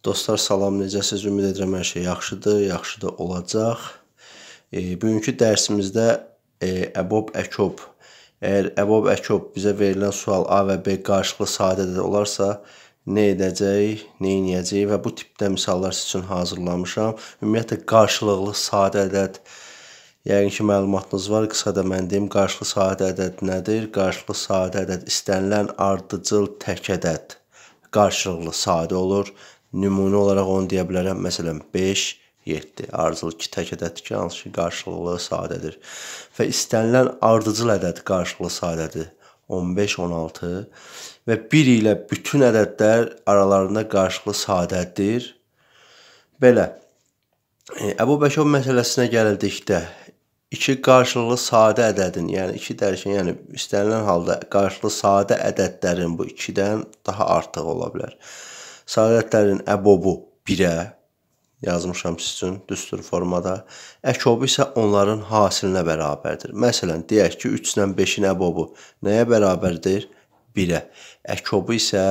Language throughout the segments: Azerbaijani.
Dostlar, salam, necəsiz? Ümid edirəm hər şey yaxşıdır, yaxşı da olacaq. E, bugünkü dərsimizdə e, əbob əkob. Əgər əbob əkob bizə verilən sual A və B qarşılıqlı sadədə olarsa, nə edəcək, nə edəcək və bu tipdə misallar siz üçün hazırlamışam. Ümumiyyətlə qarşılıqlı sadə ədəd Yəqin ki, məlumatınız var. Qısa da mən deyim, qarşılıqlı sadə ədəd nədir? Qarşılıqlı sadə ədəd istənilən ardıcıl tək ədəd qarşılıqlı sadə olur Nümunə olaraq onu deyə bilərəm. Məsələn, 5, 7 ardıcıl iki tək ədəddir ki, hansı ki, qarşılıqlı sadədir. Və istənilən ardıcıl ədəd qarşılıqlı sadədir. 15, 16 və 1 ilə bütün ədədlər aralarında qarşılıqlı sadədir. Belə e, Əbu Bəkir məsələsinə gəlildikdə iki qarşılıqlı sadə ədədin, yəni iki dərkin, yəni istənilən halda qarşılıqlı sadə ədədlərin bu 2-dən daha artığı ola bilər. Saqətlərin əbobu 1-ə yazmışam siz üçün düstur formada. Əkobu isə onların hasilinə bərabərdir. Məsələn, deyək ki, 3 ilə 5-in əbobu nəyə bərabərdir? 1-ə. Əkobu isə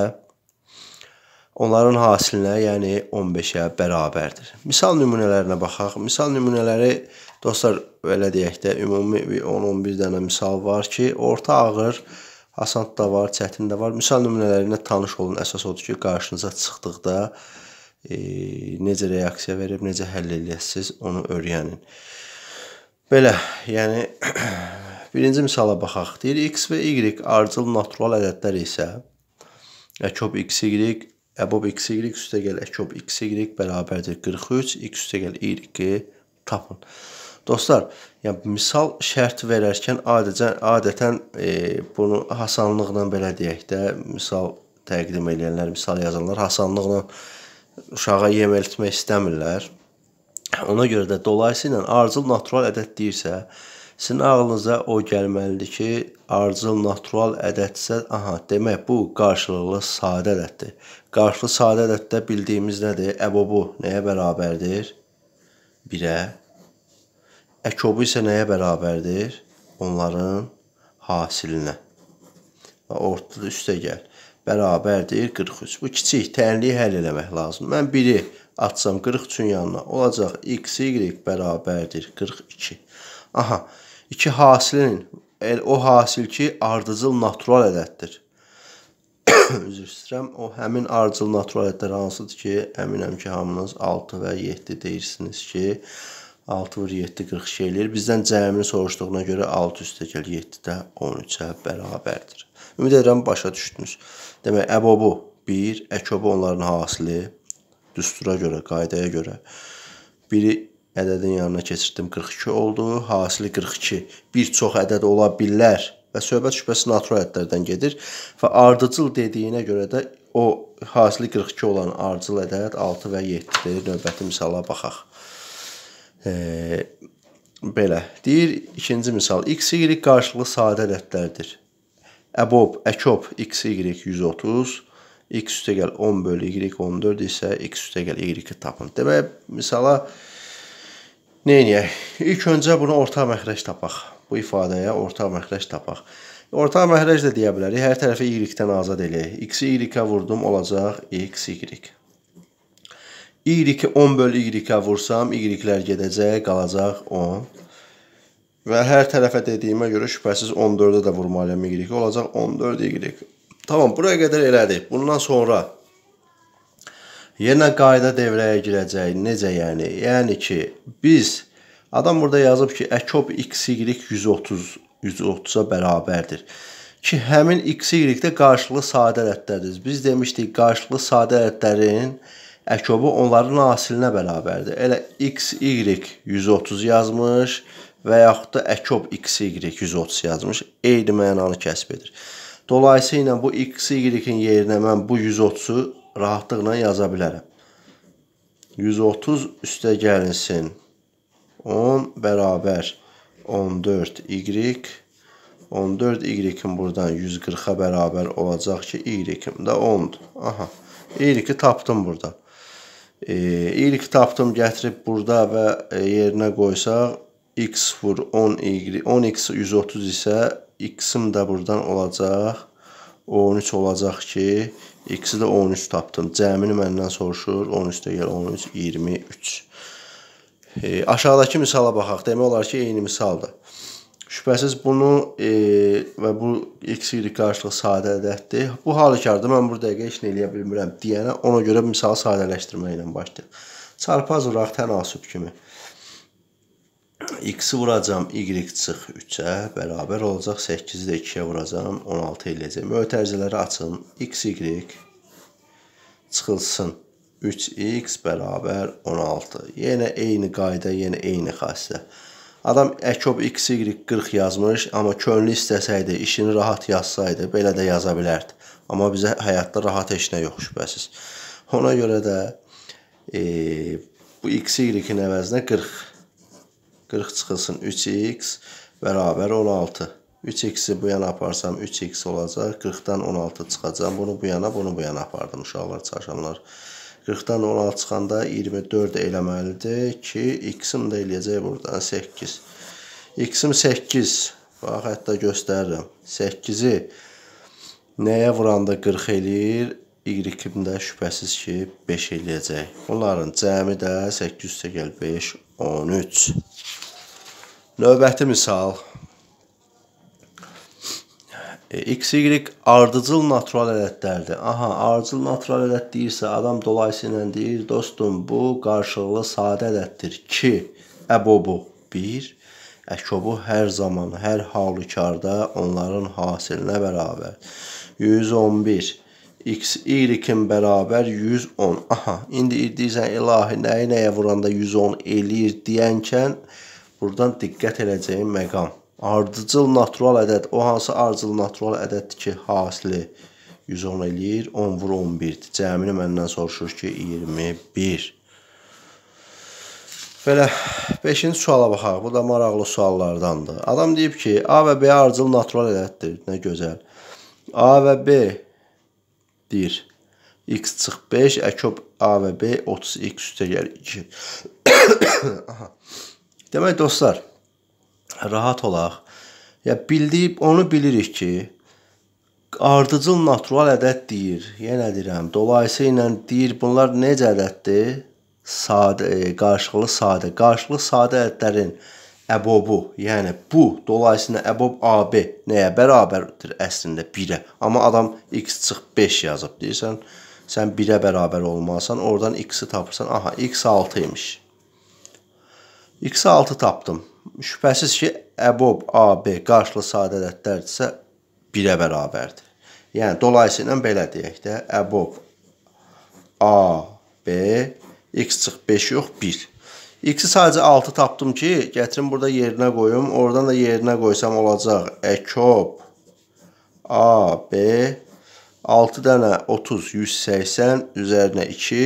onların hasilinə, yəni 15-ə bərabərdir. Misal nümunələrinə baxaq. Misal nümunələri dostlar, belə deyək də, ümumi 10-11 dənə misal var ki, orta ağır Asan da var, çətin də var. Misal nümunələrinə tanış olun. Əsas odur ki, qarşınıza çıxdıqda e, necə reaksiya verib, necə həll eləyəsiz, onu öyrənin. Belə, yəni birinci misala baxaq. Deyir x və y ardıcıl natural ədədlər isə əkub xy əbob xy üstəgəl əkub xy bərabərdir 43, x üstəgəl y tapın. Dostlar, Yəni misal şərt verərkən adətən adətən e, bunu asanlıqla belə deyək də, misal təqdim edənlər, misal yazanlar asanlıqla uşağa yeməltmək istəmirlər. Ona görə də dolayısıyla arıcıl natural ədəd deyirsə, sizin ağlınıza o gəlməlidir ki, arıcıl natural ədədsə, aha, demək bu qarşılıqlı sadə ədəddir. Qarşılıqlı sadə ədəddə bildiyimiz nədir? Əbobu nəyə bərabərdir? 1-ə Əkobu isə nəyə bərabərdir? Onların hasilinə. Və ortada üstə gəl. Bərabərdir 43. Bu kiçik tənliyi həll eləmək lazımdır. Mən 1-i atsam 43-ün yanına olacaq x, y bərabərdir 42. Aha, 2 hasilin, o hasil ki, ardıcıl natural ədəddir. Üzr istəyirəm, o həmin ardıcıl natural ədədlər hansıdır ki, əminəm ki, hamınız 6 və 7 deyirsiniz ki, 6 vur 7 42 eləyir. Bizdən cəmini soruşduğuna görə 6 üstə gəl 7 də 13-ə bərabərdir. Ümid edirəm başa düşdünüz. Demək əbobu 1, əkobu onların hasili düstura görə, qaydaya görə biri ədədin yanına keçirdim 42 oldu. Hasili 42. Bir çox ədəd ola bilər və söhbət şübhəsi natural ədədlərdən gedir və ardıcıl dediyinə görə də o hasili 42 olan ardıcıl ədəd 6 və 7-dir. Növbəti misala baxaq. E, belə. Deyir ikinci misal x y qarşılıqlı sadə ədədlərdir. Əbob, əkop x y 130 x üstəgəl 10 bölü y 14 isə x üstəgəl y-i tapın. Demək, misala neyniyək? İlk öncə buna orta məxrəc tapaq. Bu ifadəyə orta məxrəc tapaq. Orta məhrəc də deyə bilərik. Hər tərəfi y-dən azad eləyək. X-i y-ə vurdum, olacaq x, y. Y 10 bölü Y-ə vursam, Y-lər gedəcək, qalacaq 10. Və hər tərəfə dediyimə görə şübhəsiz 14-ə də vurmalıyam Y, olacaq 14Y. Tamam, buraya qədər elədik. Bundan sonra yenə qayda devrəyə girəcək. Necə yəni? Yəni ki, biz adam burada yazıb ki, əkop XY 130 130-a bərabərdir ki, həmin XY-də qarşılıqlı sadə ədədlərdir. Biz demişdik, qarşılıqlı sadə ədədlərin əkobu onların asilinə bərabərdir. Elə XY 130 yazmış və yaxud da əkob XY 130 yazmış. Eyni mənanı kəsb edir. Dolayısıyla bu XY-in yerinə mən bu 130-u rahatlıqla yaza bilərəm. 130 üstə gəlinsin. 10 bərabər 14Y 14Y-in buradan 140-a bərabər olacaq ki, Y-im də 10-dur. Aha, Y-i tapdım burada. E, ilk tapdım gətirib burada və e, yerinə qoysaq x vur 10 y 10x 130 isə x-im də burdan olacaq 13 olacaq ki x-i də 13 tapdım. Cəmini məndən soruşur 13 deyil 13 23. E, aşağıdakı misala baxaq. Demək olar ki eyni misaldır. Şübhəsiz bunu e, və bu x y qarşılığı sadə ədəddir. Bu halükarda mən burada dəqiqə heç nə eləyə bilmirəm deyənə ona görə misalı sadələşdirmə ilə başlayaq. Çarpaz olaraq tənasüb kimi x-i vuracam, y çıx 3-ə bərabər olacaq 8-i də 2-yə vuracam, 16 eləyəcəm. Mötərizələri açın. x, y çıxılsın. 3x bərabər 16. Yenə eyni qayda, yenə eyni xassiyyət. Adam Əkob XY40 yazmış, amma könlü istəsəydi, işini rahat yazsaydı, belə də yaza bilərdi. Amma bizə həyatda rahat heç nə yox şübhəsiz. Ona görə də e, bu XY-in əvəzinə 40 40 çıxılsın 3x bərabər 16. 3x-i bu yana aparsam 3x olacaq. 40-dan 16 çıxacağam. Bunu bu yana, bunu bu yana apardım uşaqlar, çarşamlar. 40-dan 16 çıxanda 24 eləməlidir ki, x-im də eləyəcək buradan 8. x-im 8. Bax, hətta göstərirəm. 8-i nəyə vuranda 40 eləyir? Y-im də şübhəsiz ki, 5 eləyəcək. Bunların cəmi də 8 5, 13. Növbəti misal. E, XY ardıcıl natural ədədlərdir. Aha, ardıcıl natural ədəd deyirsə, adam dolayısıyla deyir, dostum, bu qarşılıqlı sadə ədəddir. 2 əbobu 1 Əkobu hər zaman, hər halükarda onların hasilinə bərabər. 111 x y-in bərabər 110. Aha, indi deyirsən ilahi nəyi nəyə vuranda 110 eləyir deyənkən buradan diqqət eləcəyin məqam Ardıcıl natural ədəd o hansı ardıcıl natural ədəddir ki, hasili 110 eləyir, 10 vur 11-dir. Cəmini məndən soruşur ki, 21. Belə 5-ci suala baxaq. Bu da maraqlı suallardandır. Adam deyib ki, A və B ardıcıl natural ədəddir. Nə gözəl. A və B deyir. X çıx 5, əkub A və B 30x üstə gəlir 2. Demək dostlar, rahat olaq. Ya bildiyib, onu bilirik ki, ardıcıl natural ədəd deyir. Yenə deyirəm, dolayısı ilə deyir, bunlar necə ədəddir? Sadə, e, qarşılıqlı sadə, qarşılıqlı sadə ədədlərin əbobu, yəni bu dolayısıyla əbob AB nəyə bərabərdir əslində 1-ə. Amma adam x çıx 5 yazıb deyirsən, sən 1-ə bərabər olmalısan, oradan x-i tapırsan. Aha, x 6 imiş. X-a 6 tapdım. Şübhəsiz ki, əbob AB qarşılı sadə ədədlərdirsə 1-ə bərabərdir. Yəni dolayısıyla belə deyək də, əbob AB x çıx 5 yox 1. X-i sadəcə 6 tapdım ki, gətirim burada yerinə qoyum. Oradan da yerinə qoysam olacaq. Əkop AB 6 dənə 30 180 üzərinə 2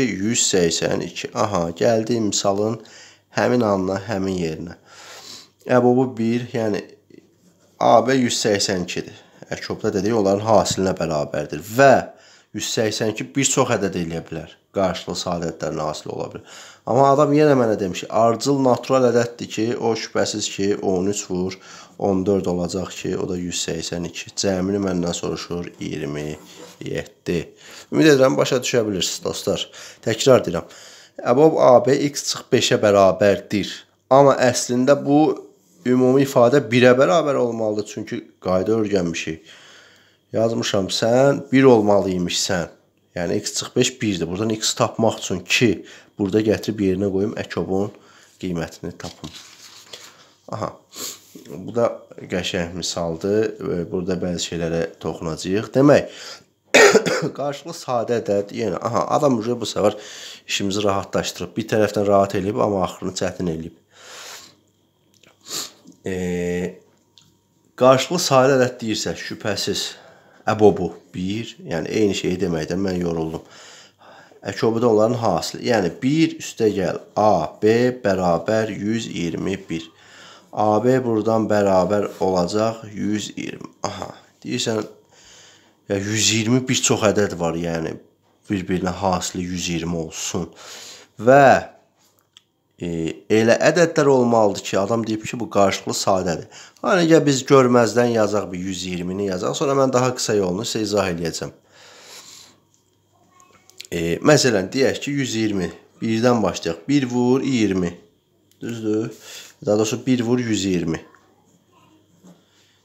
182. Aha, gəldi misalın Həmin anına, həmin yerinə. Əbobu 1, yəni AB 182-dir. Əkobda dedik, onların hasilinə bərabərdir. Və 182 bir çox ədəd eləyə bilər. Qarşılıqlı sadədlərin hasil ola bilər. Amma adam yenə mənə demiş ki, ardıcıl natural ədəddir ki, o şübhəsiz ki, 13 vur, 14 olacaq ki, o da 182. Cəmini məndən soruşur 27. Ümid edirəm başa düşə bilirsiniz dostlar. Təkrar deyirəm əbab AB x çıx 5-ə bərabərdir. Amma əslində bu ümumi ifadə 1-ə bərabər olmalıdır. Çünki qayda öyrənmişik. Yazmışam, sən 1 olmalı imişsən. Yəni x çıx 5 1-dir. Buradan x tapmaq üçün 2 burada gətirib yerinə qoyum əkobun qiymətini tapım. Aha. Bu da qəşəng misaldır. Burada bəzi şeylərə toxunacağıq. Demək, qarşılığı sadə də, yəni aha, adam uje bu səfər işimizi rahatlaşdırıb, bir tərəfdən rahat eləyib, amma axırını çətin eləyib. E, qarşılığı sadə ədəd deyirsə, şübhəsiz əbobu 1, yəni eyni şeyi deməkdən mən yoruldum. Əkobuda onların hasılı. Yəni 1 üstə gəl AB bərabər 121. AB burdan bərabər olacaq 120. Aha. Deyirsən Ya 120 bir çox ədəd var, yəni bir-birinə hasili 120 olsun. Və e, elə ədədlər olmalıdır ki, adam deyib ki, bu qarşılıqlı sadədir. Hani gəl biz görməzdən yazaq bir 120-ni yazaq, sonra mən daha qısa yolunu sizə izah edəcəm. E, məsələn, deyək ki, 120. 1-dən başlayaq. 1 vur 20. Düzdür? Daha doğrusu 1 vur 120.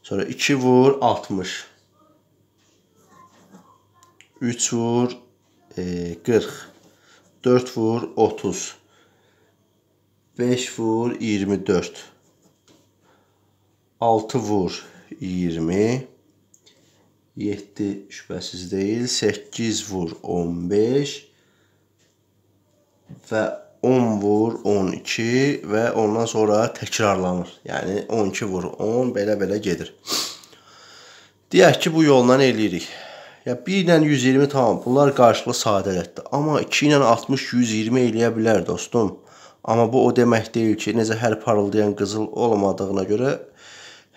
Sonra 2 vur 60. 3 vur e, 40, 4 vur 30, 5 vur 24, 6 vur 20, 7 şübhəsiz deyil, 8 vur 15 və 10 vur 12 və ondan sonra təkrarlanır. Yəni 12 vur 10 belə-belə gedir. Deyək ki, bu yolla eləyirik. Ya 1 ilə 120 tamam, bunlar qarşılıqlı sadələtdir. Amma 2 ilə 60 120 eləyə bilər dostum. Amma bu o demək deyil ki, necə hər parıldayan qızıl olmadığına görə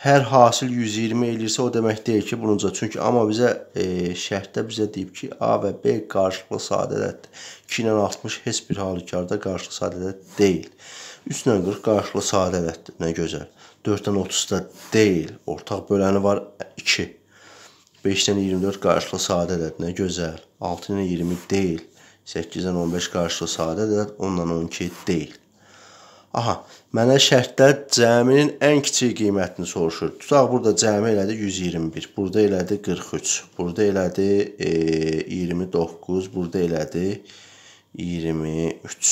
hər hasil 120 eləyirsə o demək deyil ki, bununca. Çünki amma bizə e, şərtdə bizə deyib ki, A və B qarşılıqlı sadələtdir. 2 ilə 60 heç bir halükarda qarşılıqlı sadələt deyil. 3 ilə 40 qarşılıqlı sadələtdir. Nə gözəl. 4 ilə 30 da deyil. Ortaq böləni var 2. 5-dən 24 qarşılı sadə ədəd nə gözəl. 6-dan 20 deyil. 8-dən 15 qarşılı sadə ədəd, 10-dan 12 deyil. Aha, mənə şərtdə cəminin ən kiçik qiymətini soruşur. Tutaq burada cəmi elədi 121, burada elədi 43, burada elədi e, 29, burada elədi 23.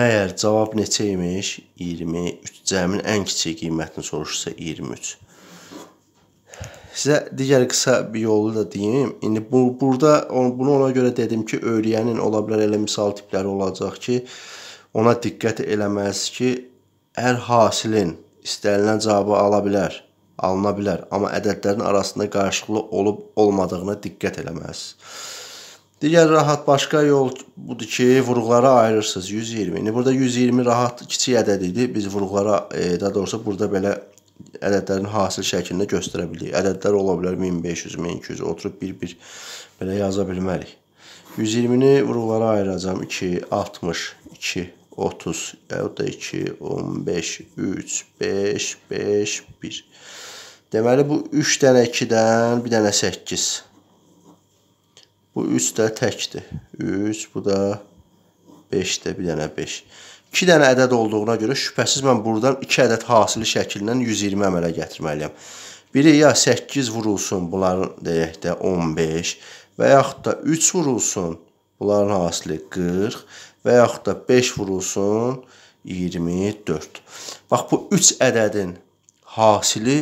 Məyər cavab neçə imiş? 23. Cəmin ən kiçik qiymətini soruşsa 23. Sizə digər qısa bir yolu da deyim. İndi bu burada bunu ona görə dedim ki, öyrəyənin ola bilər elə misal tipləri olacaq ki, ona diqqət eləməsiz ki, hər hasilin istənilən cavabı ala bilər, alına bilər, amma ədədlərin arasında qarşılıqlı olub olmadığına diqqət eləməsiz. Digər rahat başqa yol budur ki, vurğulara ayırırsınız 120. İndi burada 120 rahat kiçik ədəd idi. Biz vurğulara, e, daha doğrusu burada belə ədədlərin hasil şəklində göstərə bilərik. Ədədlər ola bilər 1500, 1200, oturub bir-bir belə yaza bilmərik. 120-ni vuruqlara ayıracam. 2, 60, 2, 30, yaxud da 2, 15, 3, 5, 5, 1. Deməli, bu 3 dənə 2-dən bir dənə 8. Bu 3 də təkdir. 3, bu da 5-də bir dənə 5. 2 dənə ədəd olduğuna görə şübhəsiz mən buradan 2 ədəd hasili şəkillə 120 əmələ gətirməliyəm. Biri ya 8 vurulsun, bunların deyək də 15 və yaxud da 3 vurulsun, bunların hasili 40 və yaxud da 5 vurulsun, 24. Bax bu 3 ədədin hasili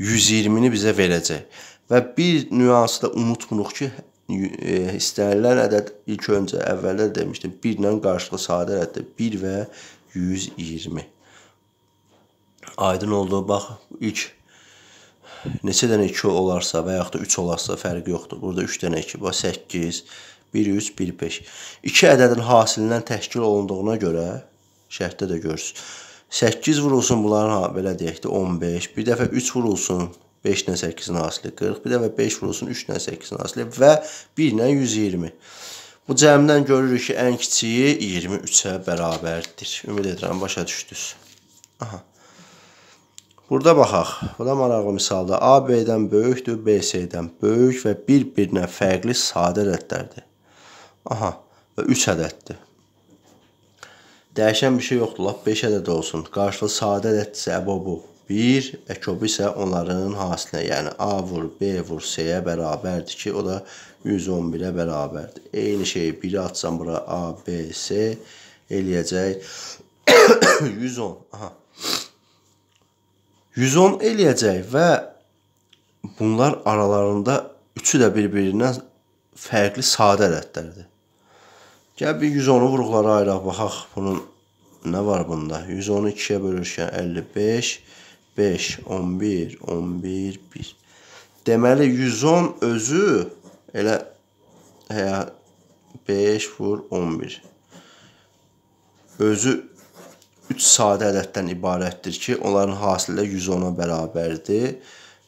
120-ni bizə verəcək. Və bir nüansı da unutmuruq ki, E, istənilən ədəd ilk öncə əvvəldə demişdim 1 ilə qarşılıqlı sadə ədəddir. 1 və 120. Aydın oldu. Bax ilk neçə dənə 2 olarsa və yaxud da 3 olarsa fərqi yoxdur. Burada 3 dənə 2 var, 8, 100, 15. 2 ədədin hasilindən təşkil olunduğuna görə şərtdə də görürsüz. 8 vurulsun bunların, belə deyək də 15, bir dəfə 3 vurulsun 5 ilə 8-in asili 40, bir dəfə 5 vurulsun 3 ilə 8-in asili və 1 ilə 120. Bu cəmdən görürük ki, ən kiçiyi 23-ə bərabərdir. Ümid edirəm, başa düşdünüz. Aha. Burada baxaq. Bu da maraqlı misalda. A B-dən böyükdür, B C-dən böyük və bir-birinə fərqli sadə ədədlərdir. Aha. Və 3 ədəddir. Dəyişən bir şey yoxdur, lap 5 ədəd olsun. Qarşılığı sadə ədəddirsə, əbə bu. 1, əkobi e, isə onların hasilinə, yəni A vur B vur C-yə bərabərdir ki, o da 111-ə bərabərdir. Eyni şeyi 1-i atsam bura A, B, C eləyəcək 110. Aha. 110 eləyəcək və bunlar aralarında üçü də bir-birindən fərqli sadə ədədlərdir. Gəl bir 110-u vurğulara ayıraq, baxaq bunun nə var bunda. 112-yə bölürkən 55 5, 11, 11, 1. Deməli 110 özü elə həyə 5 vur 11. Özü 3 sadə ədəddən ibarətdir ki, onların hasili 110-a bərabərdir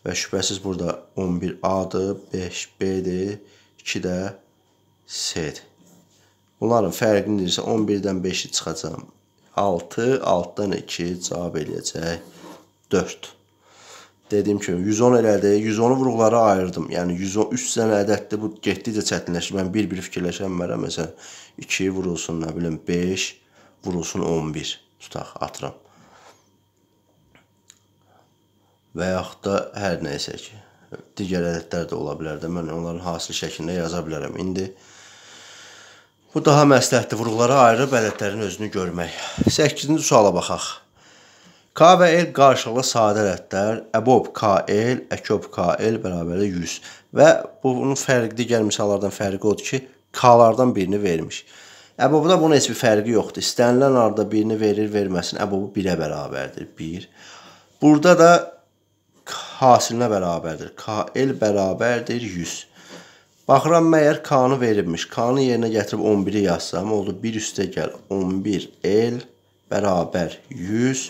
və şübhəsiz burada 11A-dır, 5B-dir, 2 də C-dir. Bunların fərqini deyirsə 11-dən 5-i çıxacam. 6, 6-dan 2 cavab eləyəcək. 4. Dediyim kimi 110 elədi. 110-u vurğulara ayırdım. Yəni 110 3 sənə ədəddir. Bu getdikcə çətinləşir. Mən bir-bir fikirləşə bilmərəm. Məsələn, 2 vurulsun, nə bilim, 5 vurulsun 11. Tutaq, atıram. Və yaxud da hər nəysə ki, digər ədədlər də ola bilər də. Mən onların hasil şəklində yaza bilərəm. İndi bu daha məsləhətdir. Vurğulara ayırıb ədədlərin özünü görmək. 8-ci suala baxaq. K və L qarşılıqlı sadə ədədlər. Əbob KL, Əkob KL bərabərdir 100. Və bunun fərqi digər misallardan fərqi odur ki, K-lardan birini vermiş. Əbobda bunun heç bir fərqi yoxdur. İstənilən arada birini verir, verməsin. Əbobu 1-ə bərabərdir. 1. Burada da hasilinə bərabərdir. KL bərabərdir 100. Baxıram məyər K-nı verilmiş. K-nı yerinə gətirib 11-i yazsam, oldu 1 üstə gəl 11L bərabər 100.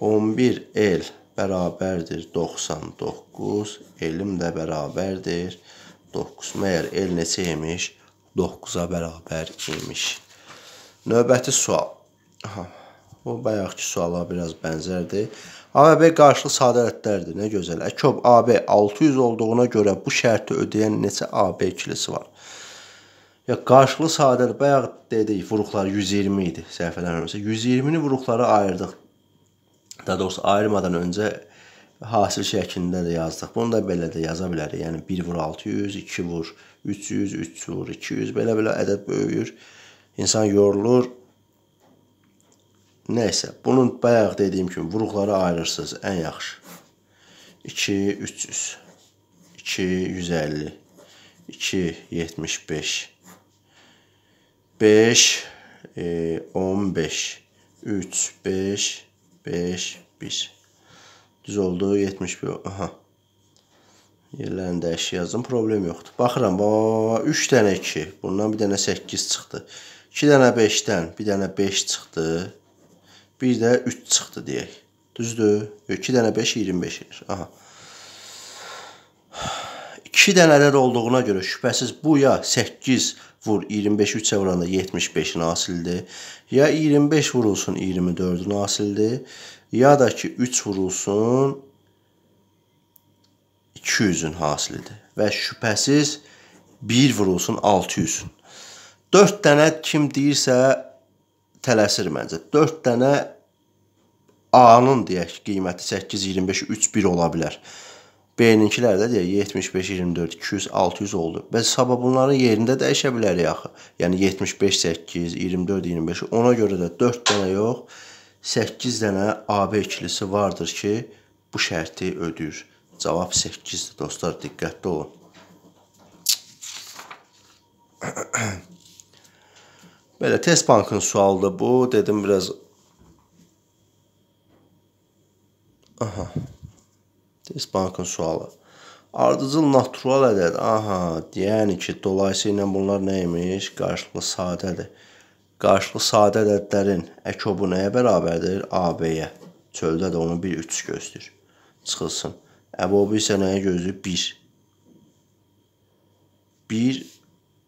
11 el bərabərdir 99, elim də bərabərdir 9. Məyər el neçə imiş? 9-a bərabər imiş. Növbəti sual. Aha. Bu bayaqki suala biraz bənzərdir. A və B qarşılıqlı sadə ədədlərdir. Nə gözəl. Əkob AB 600 olduğuna görə bu şərti ödəyən neçə AB ikilisi var? Ya qarşılıqlı sadə bayaq dedik, vuruqları 120 idi. Səhv eləmirəmsə 120-ni vuruqlara ayırdıq daha doğrusu ayırmadan öncə hasil şəklində də yazdıq. Bunu da belə də yaza bilərik. Yəni 1 vur 600, 2 vur 300, 3 vur 200 belə-belə ədəd böyüyür. İnsan yorulur. Nəysə, bunun bayaq dediyim kimi vuruqlara ayırırsınız ən yaxşı. 2 300, 2 150, 2 75, 5 15, 3 5 5, 1. Düz oldu, 71. Aha. Yerlərini dəyişik yazdım, problem yoxdur. Baxıram, 3 dənə 2, bundan bir dənə 8 çıxdı. 2 dənə 5-dən bir dənə 5 çıxdı. Bir də 3 çıxdı deyək. Düzdür? 2 dənə 5, 25 edir. Aha. 2 dənələr olduğuna görə şübhəsiz bu ya 8 vur 25 3-ə vuranda 75 nasildir. Ya 25 vurulsun 24 nasildir. Ya da ki 3 vurulsun 200-ün hasilidir. Və şübhəsiz 1 vurulsun 600-ün. 4 dənə kim deyirsə tələsir məncə. 4 dənə A-nın deyək qiyməti 8 25 3 1 ola bilər. B-ninkilər də deyək 75 24 200 600 oldu. Bəs sabah bunların yerində dəyişə bilər axı. Yəni 75 8 24 25 ona görə də 4 dənə yox, 8 dənə AB ikilisi vardır ki, bu şərti ödəyir. Cavab 8-dir dostlar, diqqətli olun. Belə test bankın sualıdır bu. Dedim biraz Aha. Test bankın sualı. Ardıcıl natural ədəd. Aha, yəni ki, dolayısıyla bunlar nə imiş? Qarşılıqlı sadədir. Qarşılıqlı sadə ədədlərin əkobu nəyə bərabərdir? AB-yə. Çöldə də onun bir üç gözdür. Çıxılsın. Əbobu isə nəyə gözdür? 1. 1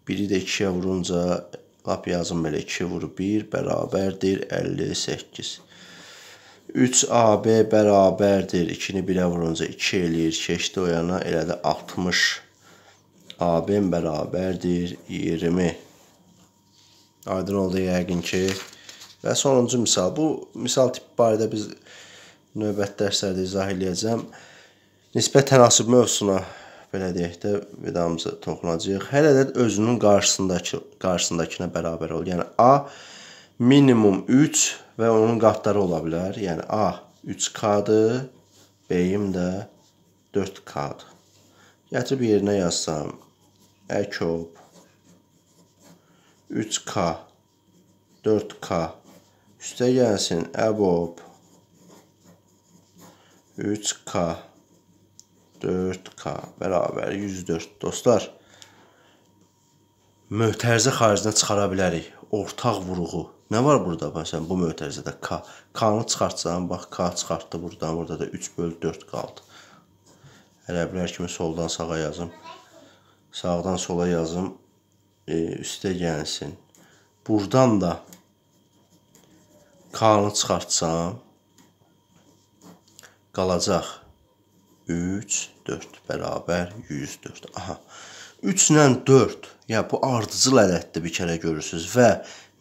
biri də 2-yə vurunca lap yazın belə 2 vur 1 bərabərdir 58. 3AB bərabərdir. 2-ni 1-ə vurunca 2 eləyir. Keçdi o yana. Elə də 60 AB bərabərdir 20. Aydın oldu yəqin ki. Və sonuncu misal. Bu misal tipi barədə biz növbət dərslərdə izah eləyəcəm. Nisbət tənasib mövzusuna belə deyək də vidamızı toxunacağıq. Hər ədəd özünün qarşısındakı qarşısındakına bərabər olur. Yəni A minimum 3 və onun qatları ola bilər. Yəni A 3K-dır, B-im də 4K-dır. Gətirib yerinə yazsam əkop 3K 4K üstə gəlsin əbob 3K 4K bərabər 104. Dostlar, mötərizə xaricinə çıxara bilərik. Ortaq vurğu Nə var burada məsələn bu mötərizədə k, k-nı çıxartsan, bax k çıxartdı burdan, burada da 3/4 qaldı. Ərəblər kimi soldan sağa yazım. Sağdan sola yazım. E, üstə gəlsin. Burdan da k-nı çıxartsam qalacaq 3 4 bərabər 104. Aha. 3 ilə 4. Ya bu ardıcıl ədəddir bir kərə görürsüz və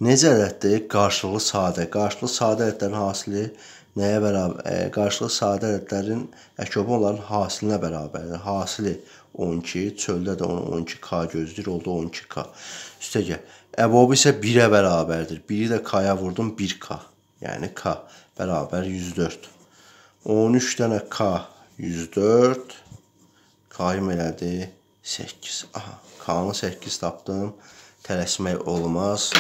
Necə ədəddir? Qarşılıqlı sadə. Qarşılıqlı sadə ədədlərin hasili nəyə bərabər? E, qarşılıqlı sadə ədədlərin əköbü olan hasilinə bərabərdir. Yəni hasili 12, çöldə də onu 12k gözləyir, oldu 12k. Üstəgə əbobu isə 1-ə bərabərdir. 1-i də k-ya vurdum 1k. Yəni k bərabər 104. 13 dənə k 104 k-yım elədi 8. Aha, k-nı 8 tapdım. Tələsmək olmaz.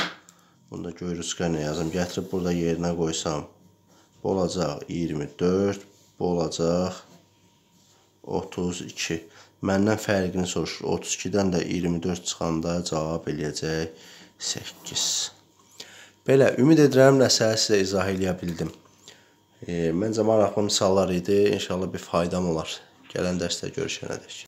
Bunu da görürsüzlərlə yazım. Gətirib burada yerinə qoysam, bu olacaq 24, bu olacaq 32. Məndən fərqini soruşur. 32-dən də 24 çıxanda cavab eləyəcək 8. Belə, ümid edirəm nəsələ sizə izah eləyə bildim. E, məncə maraqlı misallar idi. İnşallah bir faydam olar. Gələn dərsdə görüşənədək.